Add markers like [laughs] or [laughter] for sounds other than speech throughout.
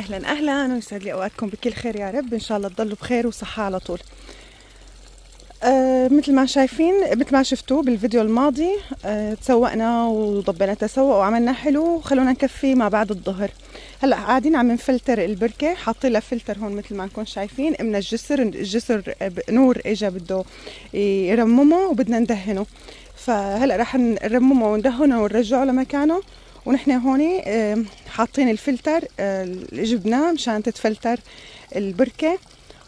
اهلا اهلا ويسعد لي اوقاتكم بكل خير يا رب ان شاء الله تضلوا بخير وصحه على طول آه مثل ما شايفين مثل ما شفتوا بالفيديو الماضي آه تسوقنا وضبينا تسوق وعملنا حلو وخلونا نكفي ما بعد الظهر هلا قاعدين عم نفلتر البركه حاطين لها فلتر هون مثل ما نكون شايفين من الجسر الجسر نور اجى بده يرممه وبدنا ندهنه فهلا رح نرممه وندهنه ونرجعه لمكانه ونحن هون حاطين الفلتر آه، اللي جبناه مشان تتفلتر البركه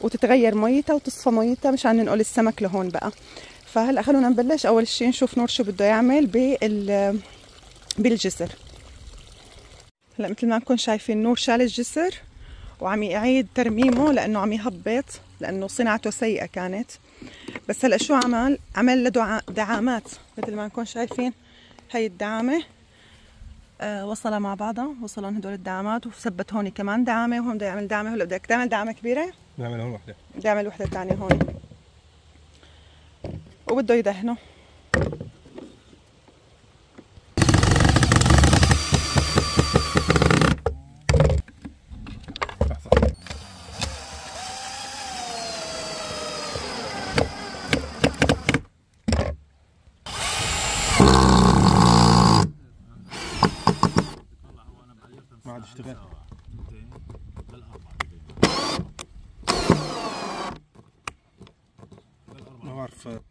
وتتغير ميتها وتصفى ميتها مشان ننقل السمك لهون بقى فهلا خلونا نبلش اول شيء نشوف نور شو بده يعمل بال بالجسر هلا مثل ما انكم شايفين نور شال الجسر وعم يعيد ترميمه لانه عم يهبط لانه صناعته سيئه كانت بس هلا شو عمل عمل له دعامات مثل ما انكم شايفين هي الدعامه آه، وصلها مع بعضها وصلهم هدول الدعامات وثبت هون كمان دعامه وهون بده يعمل دعامه هلا بدك تعمل دعامه كبيره نعمل هون وحده بدي اعمل وحده ثانيه هون وبده يدهنه اشتغل ما بعرف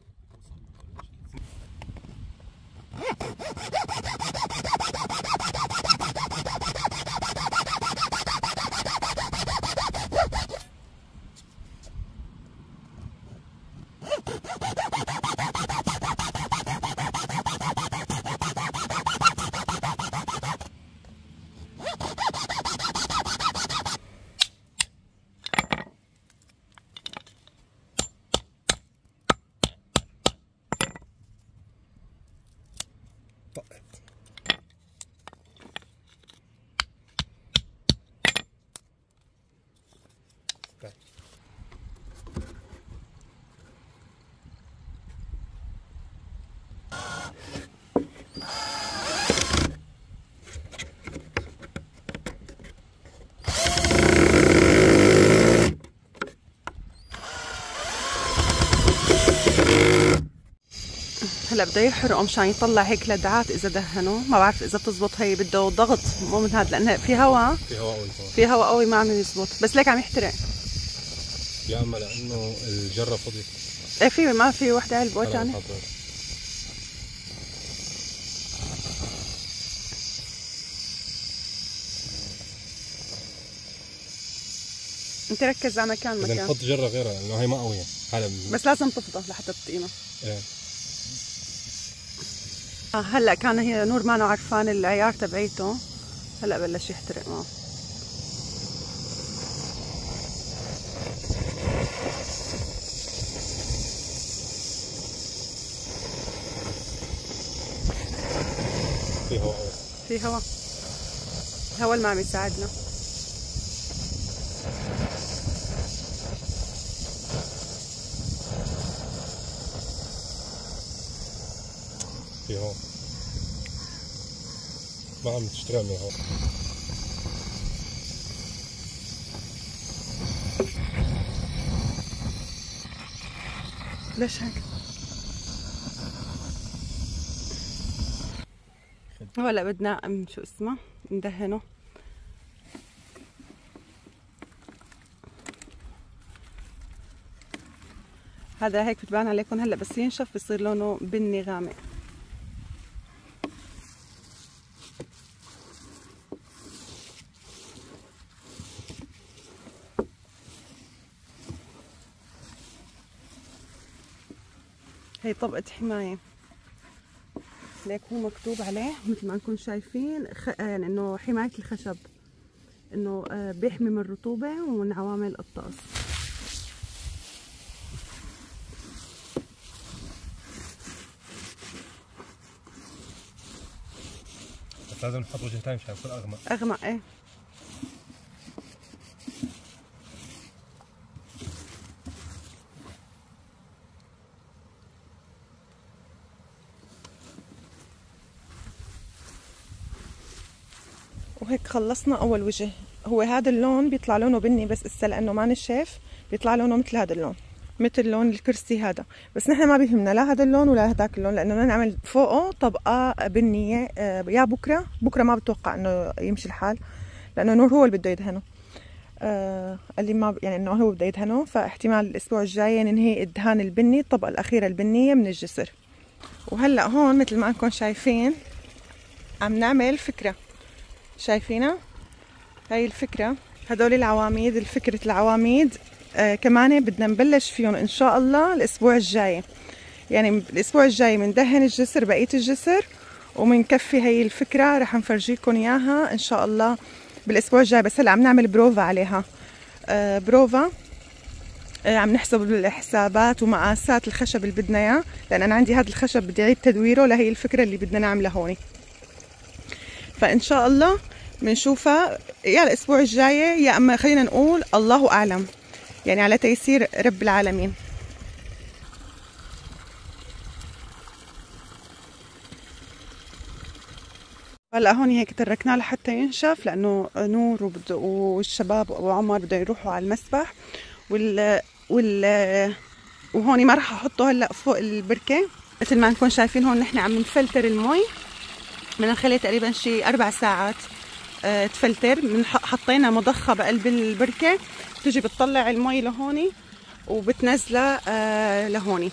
Okay. هلا بده يحرقه مشان يطلع هيك لدعات اذا دهنوا ما بعرف اذا بتزبط هي بده ضغط مو من هذا لانه في هواء في هواء قوي في هواء قوي ما عم يزبط بس ليك عم يحترق يا اما لانه الجره فضيت ايه في ما في وحده علبه ثانيه يعني. انت ركز على مكان مكان بدنا نحط جره غيرها لانه هي ما قويه هلا بس لازم تفضى لحتى تقيمها ايه آه، هلا كان هي نور ما عرفان العيار تبعيته هلا بلش يحترق معه آه. في هواء في هواء الهواء اللي ما عم يساعدنا فيهم ما عم تشتري هون ليش هيك؟ هلا بدنا شو اسمه ندهنه هذا هيك بتبان عليكم هلا بس ينشف بصير لونه بني غامق هي طبقة حماية ليك هو مكتوب عليه مثل ما انكم شايفين خ... آه، يعني انه حماية الخشب انه آه، بيحمي من الرطوبة ومن عوامل الطقس لازم نحط وجه ثاني مشان يكون اغمق اغمق ايه خلصنا اول وجه هو هذا اللون بيطلع لونه بني بس اسا لانه ما نشاف بيطلع لونه مثل هذا اللون مثل لون الكرسي هذا بس نحن ما بيهمنا لا هذا اللون ولا هذاك اللون لانه بدنا نعمل فوقه طبقه بنيه آه، يا بكره بكره ما بتوقع انه يمشي الحال لانه نور هو اللي بده يدهنه قال آه، لي ما يعني انه هو بده يدهنه فاحتمال الاسبوع الجاي ننهي الدهان البني الطبقه الاخيره البنيه من الجسر وهلا هون مثل ما انكم شايفين عم نعمل فكره شايفينه هاي الفكرة هدول العواميد الفكرة العواميد آه كمان بدنا نبلش فيهم ان شاء الله الاسبوع الجاي يعني الاسبوع الجاي بندهن الجسر بقية الجسر ومنكفي هي الفكرة رح نفرجيكم اياها ان شاء الله بالاسبوع الجاي بس هلا عم نعمل بروفا عليها آه بروفا آه عم نحسب الحسابات ومقاسات الخشب اللي بدنا اياه لان انا عندي هذا الخشب بدي اعيد تدويره لهي الفكرة اللي بدنا نعملها هون فان شاء الله بنشوفها يا الاسبوع الجاي يا اما خلينا نقول الله اعلم يعني على تيسير رب العالمين هلا هون هيك تركناه لحتى ينشف لانه نور والشباب وابو عمر بده يروحوا على المسبح وال وال وهون ما راح احطه هلا فوق البركه مثل ما نكون شايفين هون نحن عم نفلتر المي بدنا نخليه تقريبا شي اربع ساعات آه، تفلتر من حطينا مضخه بقلب البركه بتجي بتطلع المي لهوني وبتنزلها آه، لهوني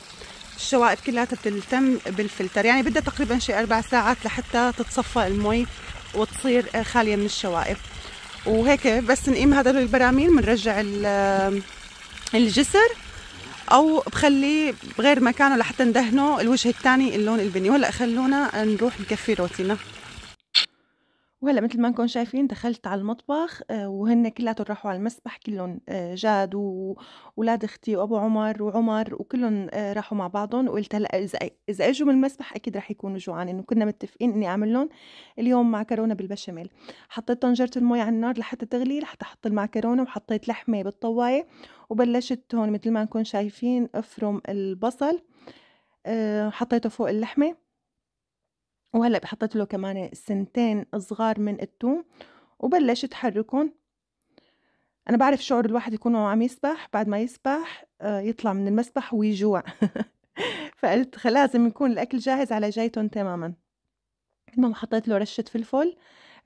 الشوائب كلها بتلتم بالفلتر يعني بدها تقريبا شي اربع ساعات لحتى تتصفى المي وتصير آه، خاليه من الشوائب وهيك بس نقيم هذا البراميل بنرجع الجسر او بخليه بغير مكانه لحتى ندهنه الوجه الثاني اللون البني وهلا خلونا نروح نكفي روتينا وهلأ مثل ما نكون شايفين دخلت على المطبخ آه، وهن كلّياتن راحوا على المسبح كلّن آه، جاد وولاد أختي وأبو عُمر وعُمر وكلّن آه، راحوا مع بعضن، وقُلت هلأ إذا إذا إجوا من المسبح أكيد رح يكونوا جوعانين، وكنّا متّفقين إنّي أعمل لهم اليوم معكرونة بالبشاميل، حطيت طنجرة المَي على النار لحتى تغلي لحتى أحط المعكرونة، وحطيت لحمة بالطواية وبلّشت هون مثل ما نكون شايفين أفرُم البصل حطيته فوق اللحمة. وهلأ حطيت له كمان سنتين صغار من التوم وبلشت حركهم أنا بعرف شعور الواحد يكون عم يسبح بعد ما يسبح آه، يطلع من المسبح ويجوع [laughs] فقلت لازم يكون الأكل جاهز على جايتهم تماما المهم حطيت له رشة فلفل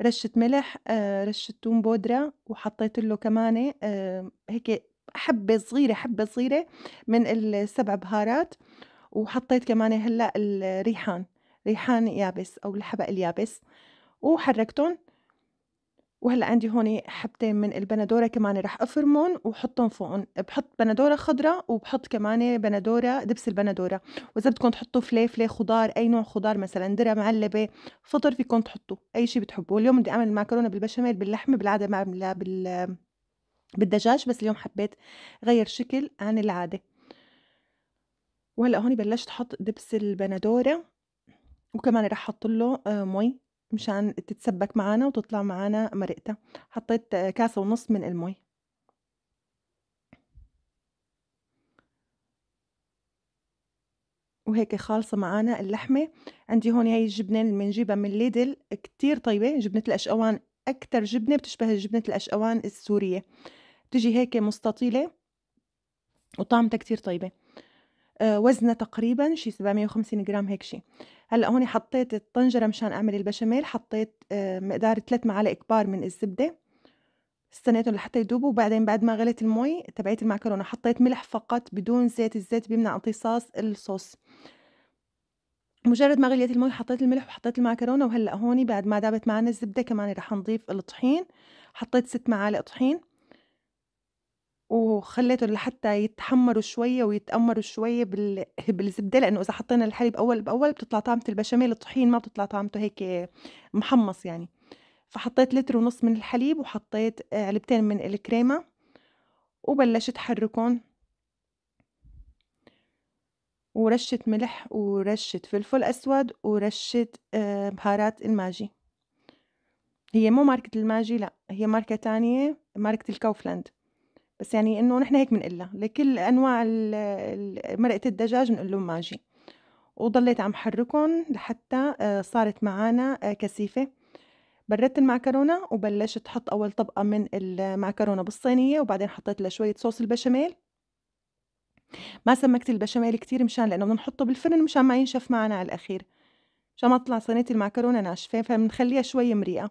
رشة ملح آه، رشة توم بودرة وحطيت له كمان آه، هيك حبة صغيرة حبة صغيرة من السبع بهارات وحطيت كمان هلا الريحان ريحان يابس أو الحبق اليابس وحركتهم وهلا عندي هون حبتين من البندوره كمان رح افرمهم واحطهم فوقهم بحط بندوره خضراء وبحط كمان بندوره دبس البندوره واذا بدكم تحطوا فليفله خضار اي نوع خضار مثلا دره معلبه فطر فيكم تحطوا اي شيء بتحبوه اليوم بدي اعمل المعكرونه بالبشاميل باللحمه بالعاده ما بعملها بال بالدجاج بس اليوم حبيت غير شكل عن العاده وهلا هون بلشت احط دبس البندوره وكمان رح أحط له آه، مي مشان تتسبك معانا وتطلع معانا مرقتها حطيت آه، كاسة ونص من المي وهيك خالصة معانا اللحمة عندي هون هاي الجبنة اللي بنجيبها من ليدل كتير طيبة جبنة الأشقوان أكتر جبنة بتشبه جبنة الأشقوان السورية بتجي هيك مستطيلة وطعمتها كتير طيبة آه، وزنها تقريبا شي 750 جرام هيك شي هلا هون حطيت الطنجره مشان اعمل البشاميل حطيت آه، مقدار 3 معالق كبار من الزبده استنيتهم لحتى يذوبوا وبعدين بعد ما غلت المي تبعت المعكرونه حطيت ملح فقط بدون زيت الزيت بيمنع امتصاص الصوص مجرد ما غليت المي حطيت الملح وحطيت المعكرونه وهلا هون بعد ما دابت معنا الزبده كمان رح نضيف الطحين حطيت ست معالق طحين وخلّيته لحتّى يتحمّروا شوية ويتأمّروا شوية بال [laughs] بالزبدة، لإنّه إذا حطّينا الحليب أوّل بأوّل بتطلع طعمة البشاميل الطحين ما بتطلع طعمته هيك محمّص يعني، فحطّيت لتر ونص من الحليب وحطّيت آه، علبتين من الكريمة وبلّشت حرّكُن ورشّة ملح ورشّة فلفل أسود ورشّة آه، بهارات الماجي، هي مو ماركة الماجي لأ هي ماركة تانية ماركة الكوفلاند. بس يعني انه نحن هيك بنقلها لكل انواع مرقه الدجاج بنقول لهم ماجي وضليت عم حركهم لحتى آه، صارت معانا آه، كثيفه بردت المعكرونه وبلشت احط اول طبقه من المعكرونه بالصينيه وبعدين حطيت لها شويه صوص البشاميل ما سمكت البشاميل كتير مشان لانه بدنا نحطه بالفرن مشان ما ينشف معنا على الاخير مشان ما تطلع صينيه المعكرونه ناشفه فبنخليها شوي مريئه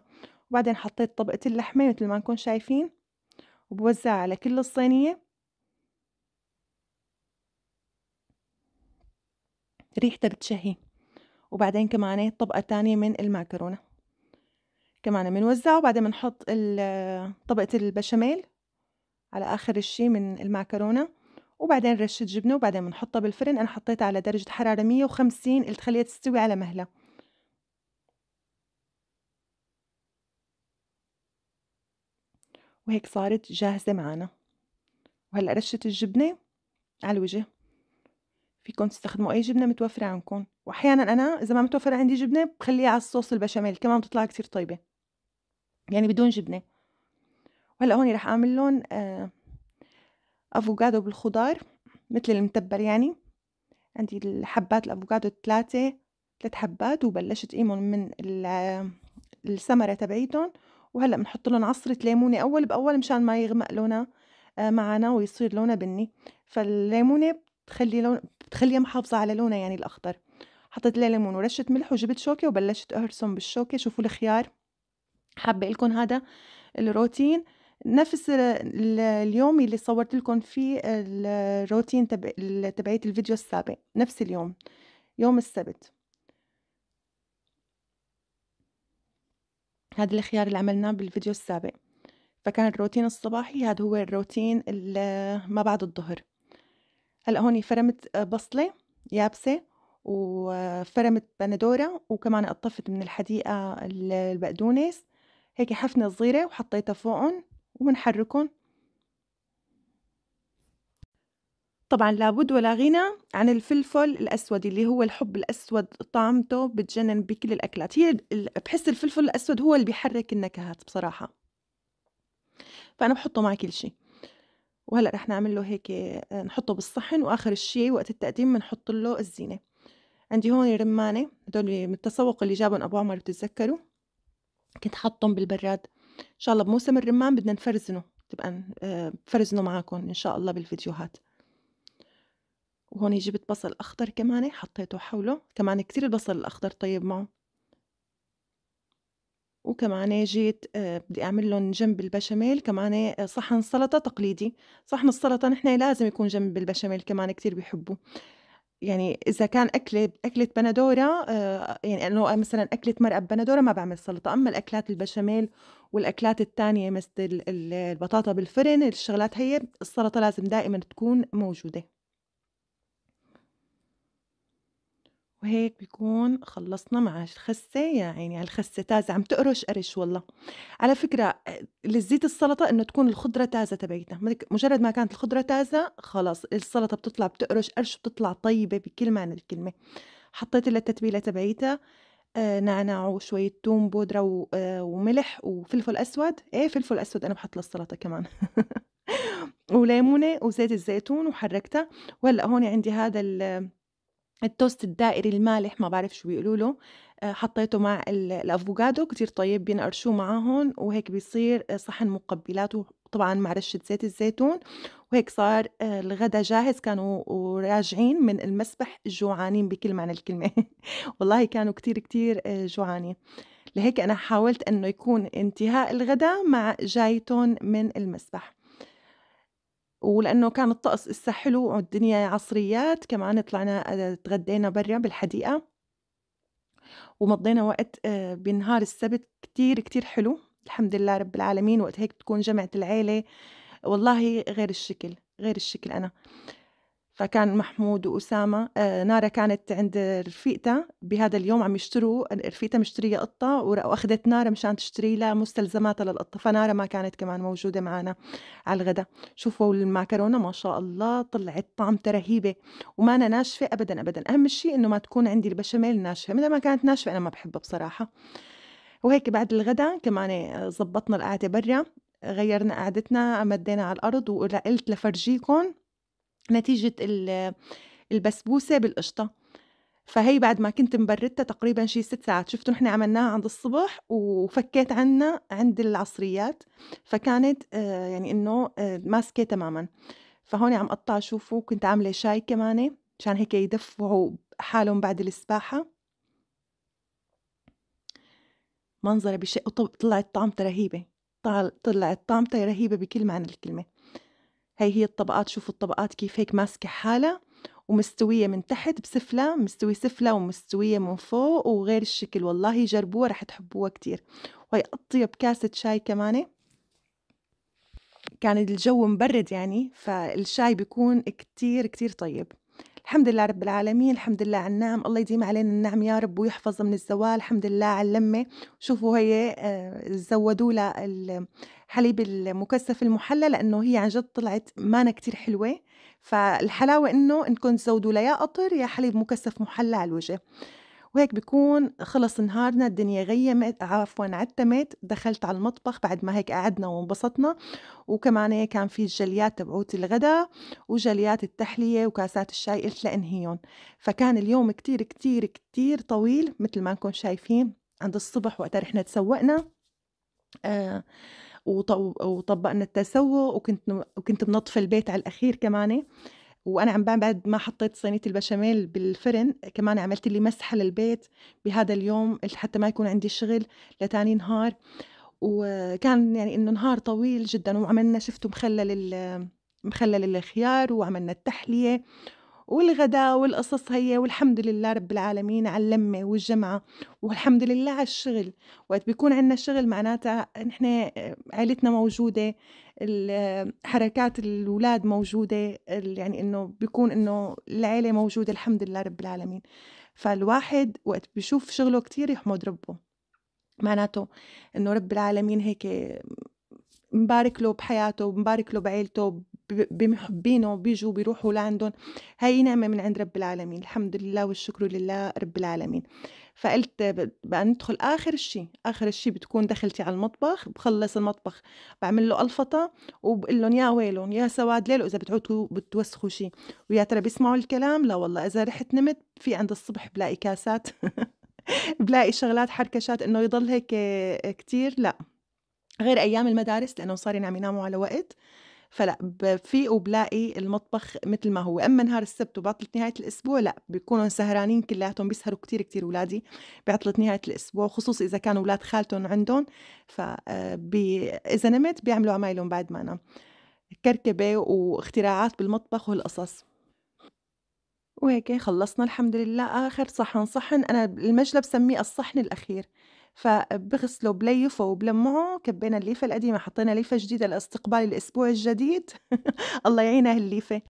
وبعدين حطيت طبقه اللحمه مثل ما انكم شايفين وبوزعها على كل الصينية ريحتها بتشهي وبعدين كمان إيه، طبقة تانية من المعكرونة كمان بنوزع وبعدين بنحط طبقة البشاميل على آخر الشي من المعكرونة وبعدين رشة جبنة وبعدين بنحطها بالفرن أنا حطيتها على درجة حرارة 150 اللي تخليها تستوي على مهلة وهيك صارت جاهزة معنا وهلأ رشة الجبنة على الوجه فيكم تستخدموا أي جبنة متوفرة عندكم وأحيانا أنا إذا ما متوفرة عندي جبنة بخليها على الصوص البشاميل كمان بتطلع كتير طيبة يعني بدون جبنة وهلأ هون رح أعمل لهم آه، أفوكادو بالخضار مثل المتبل يعني عندي الحبات الأفوكادو الثلاثة ثلاث حبات وبلشت قيمهم من آه، الثمرة تبعيتهم وهلأ بنحط لهم عصرة ليمونة أول بأول مشان ما يغمق لونها آه، معنا ويصير لونها بني فالليمونة بتخلي لون بتخليها محافظة على لونها يعني الأخضر حطيت لها ليمون ورشة ملح وجبت شوكة وبلشت أهرسهم بالشوكة شوفوا الخيار حابة لكم هذا الروتين نفس اليوم اللي صورت لكم فيه الروتين تبعية الفيديو السابق نفس اليوم يوم السبت هذا الخيار اللي عملناه بالفيديو السابق فكان الروتين الصباحي هذا هو الروتين ما بعد الظهر هلا هون فرمت بصلة يابسة وفرمت بندورة وكمان قطفت من الحديقة البقدونس هيك حفنة صغيرة وحطيتها فوقهم وبنحركهم طبعا لابد ولا غنى عن الفلفل الأسود اللي هو الحب الأسود طعمته بتجنن بكل الأكلات هي بحس الفلفل الأسود هو اللي بيحرك النكهات بصراحة فأنا بحطه مع كل شيء وهلا رح نعمل له هيك آه، نحطه بالصحن واخر شيء وقت التقديم بنحط له الزينه عندي هون رمانه هدول من التسوق اللي جابهم ابو عمر بتتذكروا كنت حاطهم بالبراد ان شاء الله بموسم الرمان بدنا نفرزنه تبقى آه، نفرزنه معكم ان شاء الله بالفيديوهات وهون جبت بصل أخضر كمان حطيته حوله كمان كتير البصل الأخضر طيب معه وكمان جيت آه، بدي اعمل لهم جنب البشاميل كمان آه، صحن سلطه تقليدي صحن السلطه نحن لازم يكون جنب البشاميل كمان كتير بيحبوا يعني اذا كان اكله اكله بندوره آه، يعني انه مثلا اكله مرقه بندوره ما بعمل سلطه اما الاكلات البشاميل والاكلات الثانيه مثل البطاطا بالفرن الشغلات هي السلطه لازم دائما تكون موجوده وهيك بيكون خلصنا مع الخسة يا يعني على الخسة تازة عم تقرش قرش والله على فكرة لذة السلطة إنه تكون الخضرة تازة تبعيتها مجرد ما كانت الخضرة تازة خلاص السلطة بتطلع بتقرش قرش بتطلع طيبة بكل معنى الكلمة حطيت لها التتبيلة تبعيتها آه نعناع وشوية توم بودرة آه وملح وفلفل أسود إيه فلفل أسود أنا بحط للسلطة كمان [laughs] وليمونة وزيت الزيتون وحركتها وهلا هون عندي هذا التوست الدائري المالح ما بعرف شو بيقولوا له آه، حطيته مع الافوكادو كتير طيب بينقرشوه معهم وهيك بيصير آه، صحن مقبلات طبعا مع رشة زيت الزيتون وهيك صار آه، الغدا جاهز كانوا راجعين من المسبح جوعانين بكل معنى الكلمة [laughs] والله كانوا كتير كتير جوعانين لهيك أنا حاولت أنه يكون انتهاء الغدا مع جايتون من المسبح ولانه كان الطقس اسا حلو والدنيا عصريات كمان طلعنا آه، تغدينا برا بالحديقه ومضينا وقت آه، بنهار السبت كتير كتير حلو الحمد لله رب العالمين وقت هيك بتكون جمعة العيلة والله غير الشكل غير الشكل أنا فكان محمود وأسامة آه نارا كانت عند رفيقتها بهذا اليوم عم يشتروا رفيقتها مشترية قطة وأخذت نارا مشان تشتري لها مستلزماتها للقطة فنارا ما كانت كمان موجودة معنا على الغداء شوفوا المعكرونة ما شاء الله طلعت طعمتها رهيبة وما أنا ناشفة أبدا أبدا أهم شيء إنه ما تكون عندي البشاميل ناشفة مثل ما كانت ناشفة أنا ما بحبها بصراحة وهيك بعد الغداء كمان آه، زبطنا القعدة برا غيرنا قعدتنا مدينا على الأرض وقلت لفرجيكم نتيجة البسبوسة بالقشطة فهي بعد ما كنت مبردتها تقريبا شي ست ساعات شفتوا نحن عملناها عند الصبح وفكيت عنا عند العصريات فكانت آه، يعني انه آه، ماسكه تماما فهون عم قطع شوفوا كنت عامله شاي كمان مشان هيك يدفعوا حالهم بعد السباحه منظره بشيء طلعت طعمتها رهيبه طلعت طعمتها رهيبه بكل معنى الكلمه هي هي الطبقات شوفوا الطبقات كيف هيك ماسكة حالها ومستوية من تحت بسفلة مستوية سفلة ومستوية من فوق وغير الشكل والله جربوها رح تحبوها كتير وهي أطيب كاسة شاي كمان كان الجو مبرد يعني فالشاي بيكون كتير كتير طيب الحمد لله رب العالمين الحمد لله على النعم الله يديم علينا النعم يا رب ويحفظ من الزوال الحمد لله على اللمة شوفوا هي آه، زودوا لها حليب المكثف المحلى لانه هي عن جد طلعت مانا كتير حلوه فالحلاوه انه انكم تزودوا لا يا قطر يا حليب مكثف محلى على الوجه وهيك بكون خلص نهارنا الدنيا غيمت عفوا عتمت دخلت على المطبخ بعد ما هيك قعدنا وانبسطنا وكمان كان في الجليات تبعوت الغداء وجليات التحلية وكاسات الشاي قلت لأنهيهم فكان اليوم كتير كتير كتير طويل مثل ما انكم شايفين عند الصبح وقت رحنا تسوقنا آه وطبقنا التسوق وكنت وكنت منظفه البيت على الاخير كمان وانا عم بعد ما حطيت صينيه البشاميل بالفرن كمان عملت لي مسحه للبيت بهذا اليوم قلت حتى ما يكون عندي شغل لتاني نهار وكان يعني انه نهار طويل جدا وعملنا شفتوا مخلل مخلل الخيار وعملنا التحليه والغداء والقصص هي والحمد لله رب العالمين على اللمة والجمعة والحمد لله على الشغل وقت بيكون عندنا شغل معناتها نحن آه، عائلتنا موجودة آه، حركات الأولاد موجودة يعني انه بيكون انه العيلة موجودة الحمد لله رب العالمين فالواحد وقت بيشوف شغله كتير يحمد ربه معناته انه رب العالمين هيك مبارك له بحياته مبارك له بعيلته بمحبينه بيجوا بيروحوا لعندهم هاي نعمة من عند رب العالمين الحمد لله والشكر لله رب العالمين فقلت بقى ندخل آخر شيء آخر شيء بتكون دخلتي على المطبخ بخلص المطبخ بعمل له ألفطة وبقول لهم يا ويلون يا سواد ليلو إذا بتعودوا بتوسخوا شيء ويا ترى بيسمعوا الكلام لا والله إذا رحت نمت في عند الصبح بلاقي كاسات [laughs] بلاقي شغلات حركشات إنه يضل هيك كتير لا غير أيام المدارس لأنه صار عم يناموا على وقت فلا بفيق وبلاقي المطبخ مثل ما هو اما نهار السبت وبعطله نهايه الاسبوع لا بيكونوا سهرانين كلياتهم بيسهروا كتير كتير اولادي بعطله نهايه الاسبوع خصوصي اذا كانوا اولاد خالتهم عندهم ف آه، اذا نمت بيعملوا عمايلهم بعد ما انام كركبه واختراعات بالمطبخ والقصص وهيك خلصنا الحمد لله اخر صحن صحن انا المجلب بسميه الصحن الاخير فبغسله بليفه وبلمعه كبينا الليفة القديمة حطينا ليفة جديدة لاستقبال الأسبوع الجديد [laughs] الله يعينها هالليفة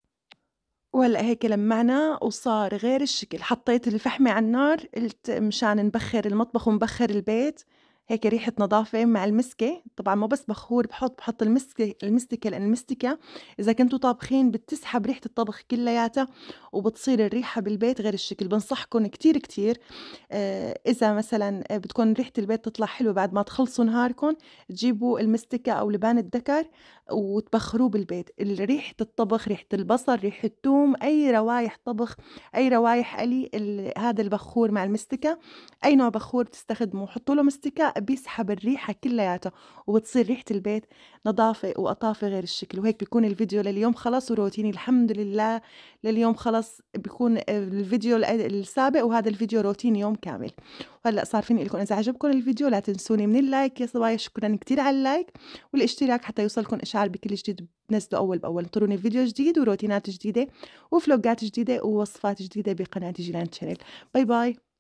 وهلا هيك لمعنا وصار غير الشكل حطيت الفحمة على النار قلت مشان نبخر المطبخ ونبخر البيت هيك ريحة نظافة مع المسكة طبعا ما بس بخور بحط بحط المسكة المستكة لأن المستكة إذا كنتوا طابخين بتسحب ريحة الطبخ كلياتها وبتصير الريحة بالبيت غير الشكل بنصحكم كتير كتير آه، إذا مثلا بتكون ريحة البيت تطلع حلوة بعد ما تخلصوا نهاركم تجيبوا المستكة أو لبان الدكر وتبخروه بالبيت ريحة الطبخ ريحة البصل ريحة الثوم أي روايح طبخ أي روايح قلي هذا البخور مع المستكة أي نوع بخور بتستخدمه حطوا له مستكة بيسحب الريحة كلياتها وبتصير ريحة البيت نظافة وأطافة غير الشكل وهيك بيكون الفيديو لليوم خلص وروتيني الحمد لله لليوم خلص بيكون آه، الفيديو السابق وهذا الفيديو روتين يوم كامل هلا صار فيني لكم اذا عجبكم الفيديو لا تنسوني من اللايك يا صبايا شكرا كثير على اللايك والاشتراك حتى يوصلكم اشعار بكل جديد بنزله اول باول انطروني فيديو جديد وروتينات جديده وفلوجات جديده ووصفات جديده بقناه جيلان تشانل باي باي